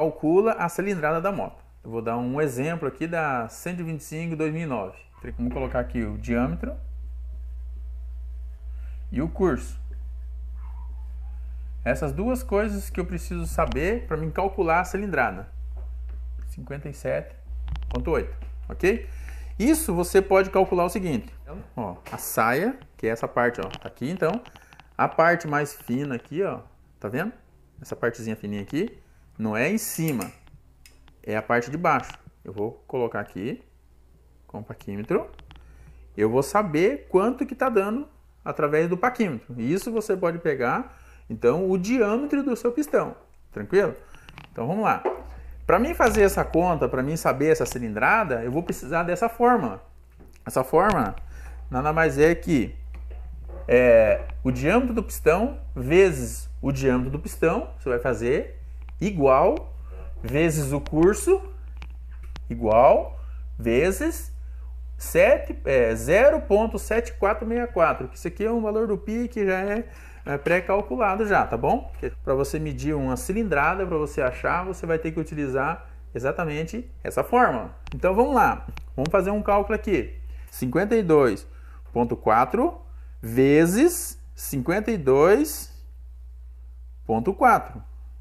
calcula a cilindrada da moto. Eu vou dar um exemplo aqui da 125 2009. Tem colocar aqui o diâmetro e o curso. Essas duas coisas que eu preciso saber para me calcular a cilindrada. 57.8, ok? Isso você pode calcular o seguinte, então? ó, a saia, que é essa parte, ó, tá aqui então, a parte mais fina aqui, ó, tá vendo? Essa partezinha fininha aqui, não é em cima, é a parte de baixo. Eu vou colocar aqui, com o paquímetro. Eu vou saber quanto que está dando através do paquímetro. E isso você pode pegar, então, o diâmetro do seu pistão. Tranquilo? Então, vamos lá. Para mim fazer essa conta, para mim saber essa cilindrada, eu vou precisar dessa fórmula. Essa fórmula nada mais é que é, o diâmetro do pistão vezes o diâmetro do pistão, você vai fazer igual vezes o curso igual vezes 7, é, 0.7464, que isso aqui é um valor do pi que já é, é pré-calculado já, tá bom? Para você medir uma cilindrada, para você achar, você vai ter que utilizar exatamente essa fórmula. Então vamos lá, vamos fazer um cálculo aqui. 52.4 vezes 52.4.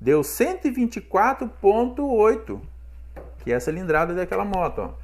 deu 124,8, que é a cilindrada daquela moto. Ó.